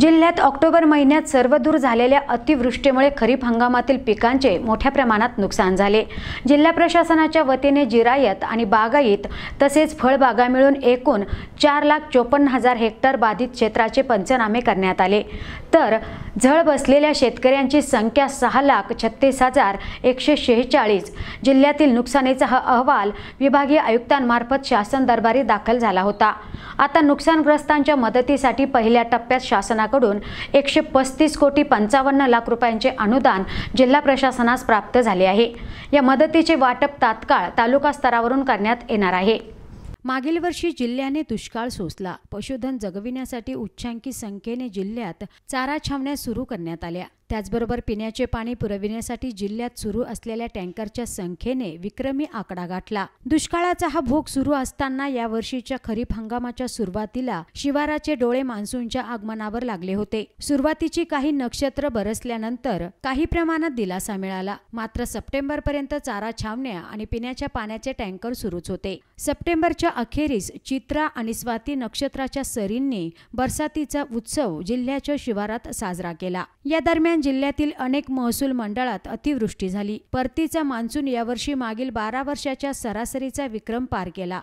जिल्ह्यात ऑक्टोबर महिन्यात सर्वदूर झालेल्या अतिवृष्टीमुळे खरीप हंगामातील पिकांचे मोठ्या प्रमाणात नुकसान झाले जिल्हा प्रशासनाच्या वतीने जिरायत आणि बागायत तसेच फळबागा मिळून एकूण चार लाख चोपन्न हजार हेक्टर बाधित क्षेत्राचे पंचनामे करण्यात आले तर झळ बसलेल्या शेतकऱ्यांची संख्या सहा लाख छत्तीस हजार एकशे शेहेचाळीस जिल्ह्यातील नुकसानीचा हा अहवाल विभागीय आयुक्तांमार्फत शासन दरबारी दाखल झाला होता आता नुकसानग्रस्तांच्या मदतीसाठी पहिल्या टप्प्यात शासनाकडून एकशे पस्तीस कोटी पंचावन्न लाख रुपयांचे अनुदान जिल्हा प्रशासनास प्राप्त झाले आहे या मदतीचे वाटप तात्काळ तालुका स्तरावरून करण्यात येणार आहे मागील वर्षी जिल्ह्याने दुष्काळ सोसला पशुधन जगविण्यासाठी उच्चांकी संख्येने जिल्ह्यात चारा छावण्या सुरू करण्यात आल्या त्याचबरोबर पिण्याचे पाणी पुरविण्यासाठी जिल्ह्यात सुरू असलेल्या टँकरच्या संख्येने विक्रमी आकडा गाठला दुष्काळाचा हा भोग सुरू असताना या वर्षीच्या खरीप हंगामाच्या सुरुवातीला शिवाराचे डोळे मान्सूनच्या आगमनावर लागले होते सुरुवातीची काही नक्षत्र बरसल्यानंतर काही प्रमाणात दिलासा मिळाला मात्र सप्टेंबरपर्यंत चारा छावण्या आणि पिण्याच्या पाण्याचे टँकर सुरूच होते सप्टेंबरच्या अखेरीस चित्रा आणि स्वाती नक्षत्राच्या सरींनी बरसातीचा उत्सव जिल्ह्याच्या शिवारात साजरा केला या दरम्यान जिल्ह्यातील अनेक महसूल मंडळात अतिवृष्टी झाली परतीचा मान्सून यावर्षी मागील बारा वर्षाच्या सरासरीचा विक्रम पार केला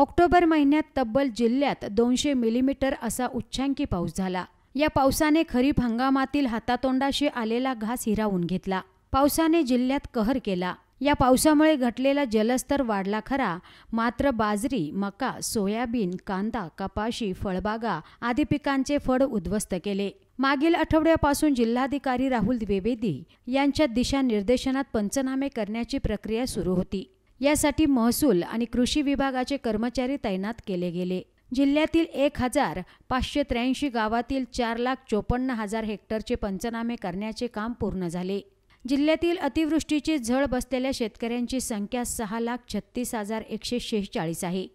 ऑक्टोबर महिन्यात तब्बल जिल्ह्यात दोनशे मिलीमीटर असा उच्चांकी पाऊस झाला या पावसाने खरीप हंगामातील हातातोंडाशी आलेला घास हिरावून घेतला पावसाने जिल्ह्यात कहर केला या पावसामुळे घटलेला जलस्तर वाढला खरा मात्र बाजरी मका सोयाबीन कांदा कपाशी फळबागा आदी पिकांचे फळ उद्ध्वस्त केले मागील आठवड्यापासून जिल्हाधिकारी राहुल द्विवेदी यांच्या दिशानिर्देशनात पंचनामे करण्याची प्रक्रिया सुरू होती यासाठी महसूल आणि कृषी विभागाचे कर्मचारी तैनात केले गेले जिल्ह्यातील एक हजार पाचशे त्र्याऐंशी गावातील चार लाख चोपन्न हजार हेक्टरचे पंचनामे करण्याचे काम पूर्ण झाले जिल्ह्यातील अतिवृष्टीची झळ बसलेल्या शेतकऱ्यांची संख्या सहा लाख छत्तीस हजार एकशे शेहेचाळीस आहे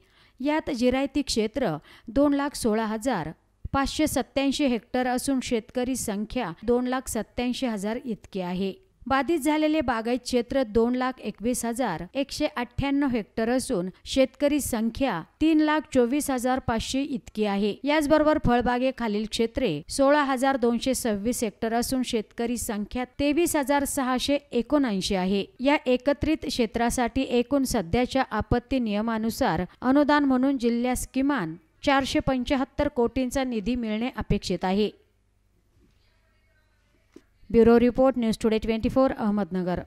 यात जिरायती क्षेत्र दोन लाख सोळा हजार पाचशे सत्याऐंशी हेक्टर असून शेतकरी संख्या दोन लाख सत्याऐंशी हजार इतकी आहे बाधित झालेले बागायत क्षेत्र दोन लाख एकवीस हजार एकशे अठ्ठ्याण्णव हेक्टर असून शेतकरी संख्या तीन लाख चोवीस हजार पाचशे इतकी आहे याचबरोबर फळबागे खालील क्षेत्रे सोळा हजार दोनशे सव्वीस हेक्टर असून शेतकरी संख्या तेवीस हजार सहाशे एकोणऐंशी आहे या एकत्रित क्षेत्रासाठी एकूण सध्याच्या आपत्ती नियमानुसार अनुदान म्हणून जिल्ह्यास किमान चारशे पंच्याहत्तर कोटींचा निधी मिळणे अपेक्षित आहे bureau report news today twenty four Ahmednagar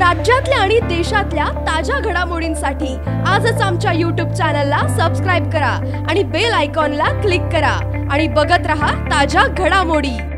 राज्यातल्या आणि देशातल्या ताज्या घडामोडींसाठी आजच आमच्या यूट्यूब चॅनलला सबस्क्राईब करा आणि बेल आयकॉनला क्लिक करा आणि बघत रहा ताज्या घडामोडी